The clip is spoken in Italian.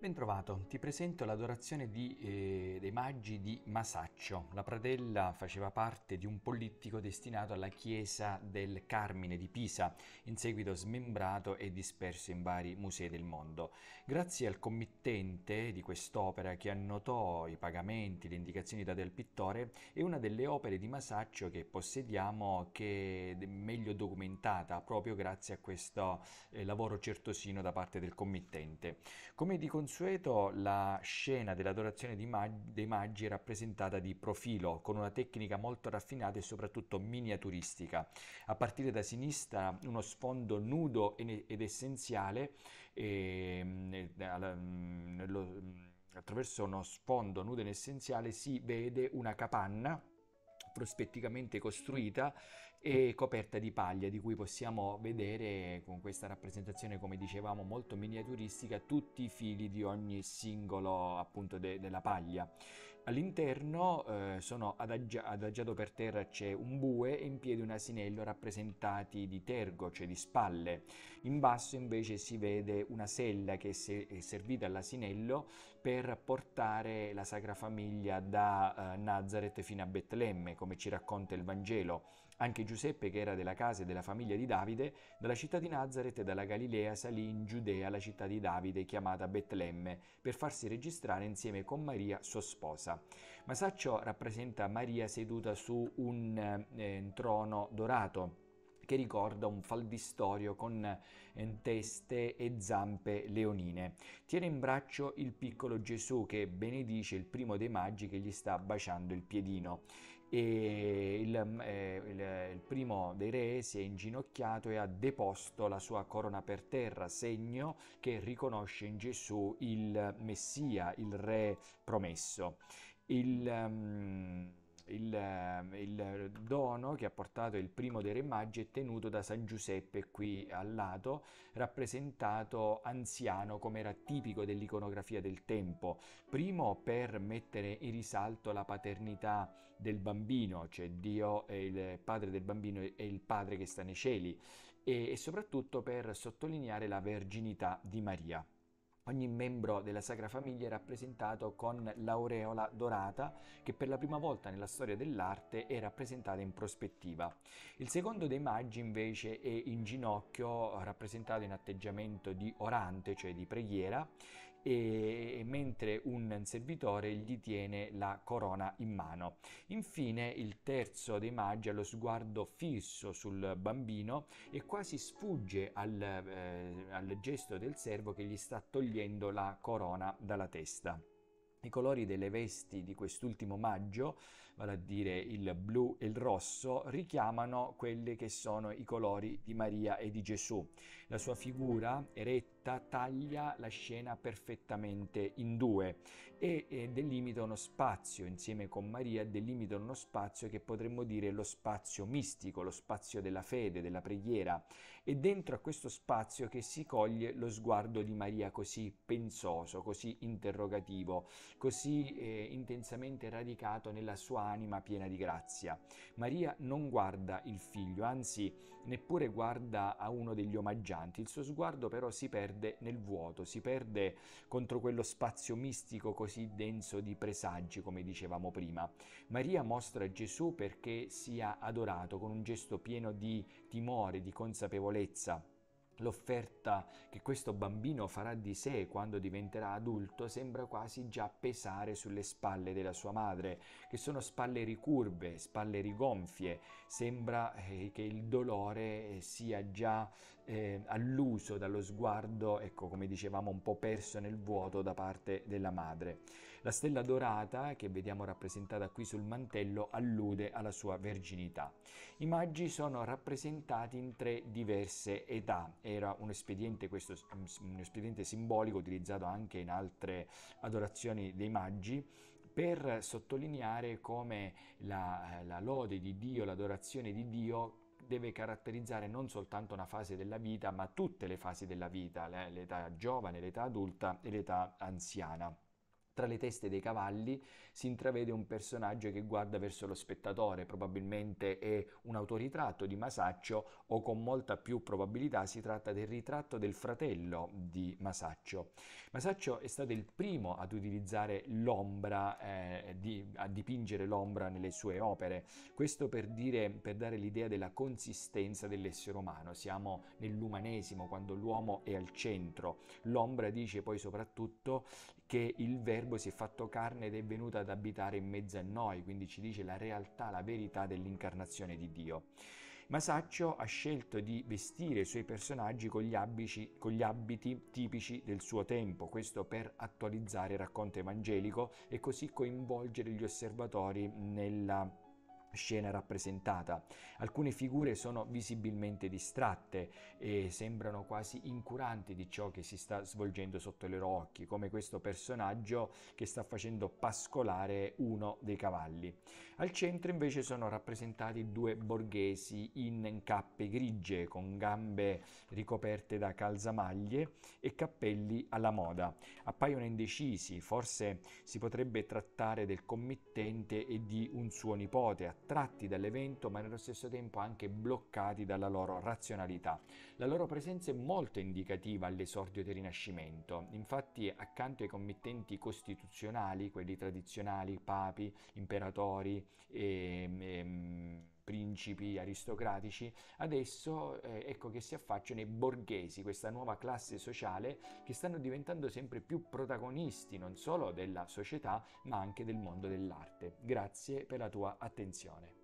Bentrovato, ti presento l'adorazione di, eh, dei maggi di Masaccio. La pradella faceva parte di un polittico destinato alla chiesa del Carmine di Pisa, in seguito smembrato e disperso in vari musei del mondo. Grazie al committente di quest'opera che annotò i pagamenti, le indicazioni date al pittore, è una delle opere di Masaccio che possediamo che è meglio documentata proprio grazie a questo eh, lavoro certosino da parte del committente. Come di consueto consueto la scena dell'adorazione dei Maggi è rappresentata di profilo, con una tecnica molto raffinata e soprattutto miniaturistica. A partire da sinistra uno sfondo nudo ed essenziale e, ehm, nello, attraverso uno sfondo nudo ed essenziale si vede una capanna prospetticamente costruita e coperta di paglia di cui possiamo vedere con questa rappresentazione come dicevamo molto miniaturistica tutti i fili di ogni singolo appunto de- della paglia All'interno eh, sono adagia- adagiato per terra c'è un bue e in piedi un asinello rappresentati di tergo, cioè di spalle. In basso invece si vede una sella che se- è servita all'asinello per portare la Sacra Famiglia da eh, Nazareth fino a Betlemme, come ci racconta il Vangelo. Anche Giuseppe, che era della casa e della famiglia di Davide, dalla città di Nazareth e dalla Galilea salì in Giudea, la città di Davide, chiamata Betlemme, per farsi registrare insieme con Maria, sua sposa. Masaccio. rappresenta Maria seduta su un eh, trono dorato che ricorda un faldistorio con eh, teste e zampe leonine. Tiene in braccio il piccolo Gesù che benedice il primo dei maggi che gli sta baciando il piedino e il, mm, eh, il, eh, il, primo dei re si è inginocchiato e ha deposto la sua corona per terra, segno che riconosce in Gesù il Messia, il re promesso. Il, um, il, eh, il, dono che ha portato il primo dei Re maggi è tenuto da San Giuseppe qui al lato, rappresentato anziano come era tipico dell'iconografia del tempo. Primo per mettere in risalto la paternità del bambino, cioè Dio è il padre del bambino e il padre che sta nei cieli, e, e soprattutto per sottolineare la verginità di Maria. Ogni membro della Sacra Famiglia è rappresentato con l'aureola dorata che per la prima volta nella storia dell'arte è rappresentata in prospettiva. Il secondo dei maggi invece è in ginocchio rappresentato in atteggiamento di orante, cioè di preghiera, e mentre un servitore gli tiene la corona in mano. Infine il terzo dei magi ha lo sguardo fisso sul bambino e quasi sfugge al, eh, al gesto del servo che gli sta togliendo la corona dalla testa. I colori delle vesti di quest'ultimo maggio, vale a dire il blu e il rosso, richiamano quelli che sono i colori di Maria e di Gesù. La sua figura eretta fretta taglia la scena perfettamente in due e, e delimita uno spazio, insieme con Maria, delimita uno spazio che potremmo dire lo spazio mistico, lo spazio della fede, della preghiera. E dentro a questo spazio che si coglie lo sguardo di Maria così pensoso, così interrogativo, così eh, intensamente radicato nella sua anima piena di grazia. Maria non guarda il figlio, anzi neppure guarda a uno degli omaggianti, il suo sguardo però si perde perde nel vuoto, si perde contro quello spazio mistico così denso di presagi, come dicevamo prima. Maria mostra Gesù perché sia adorato con un gesto pieno di timore, di consapevolezza L'offerta che questo bambino farà di sé quando diventerà adulto sembra quasi già pesare sulle spalle della sua madre, che sono spalle ricurve, spalle rigonfie, sembra eh, che il dolore eh, sia già eh, alluso dallo sguardo, ecco come dicevamo, un po' perso nel vuoto da parte della madre. La stella dorata, che vediamo rappresentata qui sul mantello, allude alla sua verginità. I maggi sono rappresentati in tre diverse età. Era un espediente, questo, un espediente simbolico utilizzato anche in altre adorazioni dei maggi per sottolineare come la, la lode di Dio, l'adorazione di Dio deve caratterizzare non soltanto una fase della vita, ma tutte le fasi della vita, l'età giovane, l'età adulta e l'età anziana. Tra le teste dei cavalli si intravede un personaggio che guarda verso lo spettatore, probabilmente è un autoritratto di Masaccio o con molta più probabilità si tratta del ritratto del fratello di Masaccio. Masaccio è stato il primo ad utilizzare l'ombra, eh, di, a dipingere l'ombra nelle sue opere, questo per, dire, per dare l'idea della consistenza dell'essere umano, siamo nell'umanesimo quando l'uomo è al centro, l'ombra dice poi soprattutto che il verbo si è fatto carne ed è venuto ad abitare in mezzo a noi, quindi ci dice la realtà, la verità dell'incarnazione di Dio. Masaccio ha scelto di vestire i suoi personaggi con gli, abiti, con gli abiti tipici del suo tempo, questo per attualizzare il racconto evangelico e così coinvolgere gli osservatori nella scena rappresentata. Alcune figure sono visibilmente distratte e sembrano quasi incuranti di ciò che si sta svolgendo sotto i loro occhi, come questo personaggio che sta facendo pascolare uno dei cavalli. Al centro invece sono rappresentati due borghesi in cappe grigie con gambe ricoperte da calzamaglie e cappelli alla moda. Appaiono indecisi, forse si potrebbe trattare del committente e di un suo nipote attratti dall'evento ma nello stesso tempo anche bloccati dalla loro razionalità. La loro presenza è molto indicativa all'esordio del Rinascimento, infatti accanto ai committenti costituzionali, quelli tradizionali, papi, imperatori, e, ehm, e ehm, principi aristocratici, adesso eh, ecco che si affacciano i borghesi, questa nuova classe sociale che stanno diventando sempre più protagonisti non solo della società ma anche del mondo dell'arte. Grazie per la tua attenzione.